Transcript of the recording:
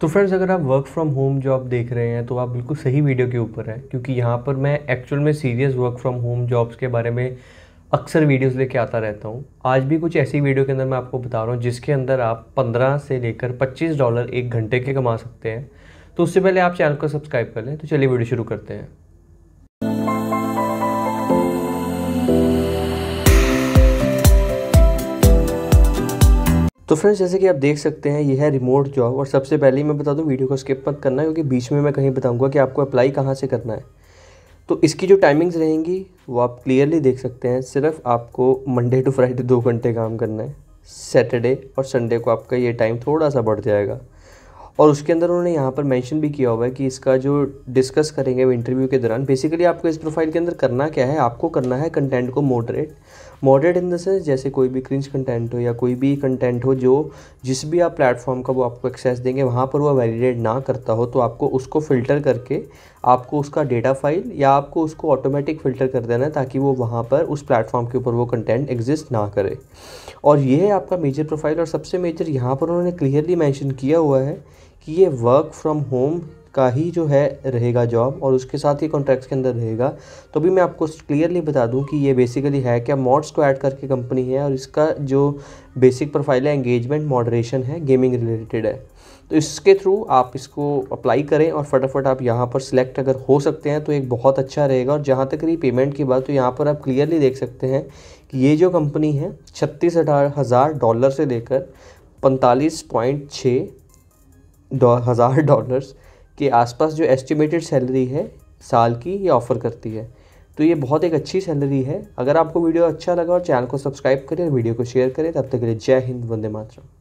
तो फ्रेंड्स अगर आप वर्क फ्रॉम होम जॉब देख रहे हैं तो आप बिल्कुल सही वीडियो के ऊपर है क्योंकि यहाँ पर मैं एक्चुअल में serious work from home jobs के बारे में अक्सर वीडियोस लेके आता रहता हूँ आज भी कुछ ऐसी वीडियो के अंदर मैं आपको बता रहा हूँ जिसके अंदर आप पंद्रह से लेकर पच्चीस डॉलर एक घंटे के कमा सकते हैं तो उससे पहले आप चैनल को सब्सक्राइब कर लें तो चलिए वीडियो शुरू करते हैं तो फ्रेंड्स जैसे कि आप देख सकते हैं यह है रिमोट जॉब और सबसे पहले मैं बता दूं वीडियो को स्किप मत करना क्योंकि बीच में मैं कहीं बताऊंगा कि आपको अप्लाई कहाँ से करना है तो इसकी जो टाइमिंग्स रहेंगी वो आप क्लियरली देख सकते हैं सिर्फ आपको मंडे टू फ्राइडे दो घंटे काम करना है सैटरडे और संडे को आपका ये टाइम थोड़ा सा बढ़ जाएगा और उसके अंदर उन्होंने यहाँ पर मेंशन भी किया हुआ है कि इसका जो डिस्कस करेंगे वो इंटरव्यू के दौरान बेसिकली आपको इस प्रोफाइल के अंदर करना क्या है आपको करना है कंटेंट को moderate moderate in the sense जैसे कोई भी क्रिंज कंटेंट हो या कोई भी कंटेंट हो जो जिस भी आप प्लेटफॉर्म का वो आपको एक्सेस देंगे वहाँ पर वो वैलिडेट ना करता हो तो आपको उसको फ़िल्टर करके आपको उसका डेटा फाइल या आपको उसको ऑटोमेटिक फ़िल्टर कर देना है ताकि वो वहाँ पर उस प्लेटफॉर्म के ऊपर वो कंटेंट एग्जिस्ट ना करे और ये है आपका मेजर प्रोफाइल और सबसे मेजर यहाँ पर उन्होंने क्लियरली मैंशन किया हुआ है कि ये वर्क फ्रॉम होम का ही जो है रहेगा जॉब और उसके साथ ही कॉन्ट्रैक्ट्स के अंदर रहेगा तो भी मैं आपको क्लियरली बता दूं कि ये बेसिकली है क्या मॉड्स को ऐड करके कंपनी है और इसका जो बेसिक प्रोफाइल है एंगेजमेंट मॉडरेशन है गेमिंग रिलेटेड है तो इसके थ्रू आप इसको अप्लाई करें और फटाफट आप यहाँ पर सिलेक्ट अगर हो सकते हैं तो एक बहुत अच्छा रहेगा और जहाँ तक रही पेमेंट की बात तो यहाँ पर आप क्लियरली देख सकते हैं कि ये जो कंपनी है छत्तीस हज़ार डॉलर से लेकर पैंतालीस पॉइंट छः हज़ार डॉलर्स के आसपास जो एस्टिमेटेड सैलरी है साल की ये ऑफ़र करती है तो ये बहुत एक अच्छी सैलरी है अगर आपको वीडियो अच्छा लगा और चैनल को सब्सक्राइब करें और वीडियो को शेयर करें तब तक के लिए जय हिंद वंदे मातरम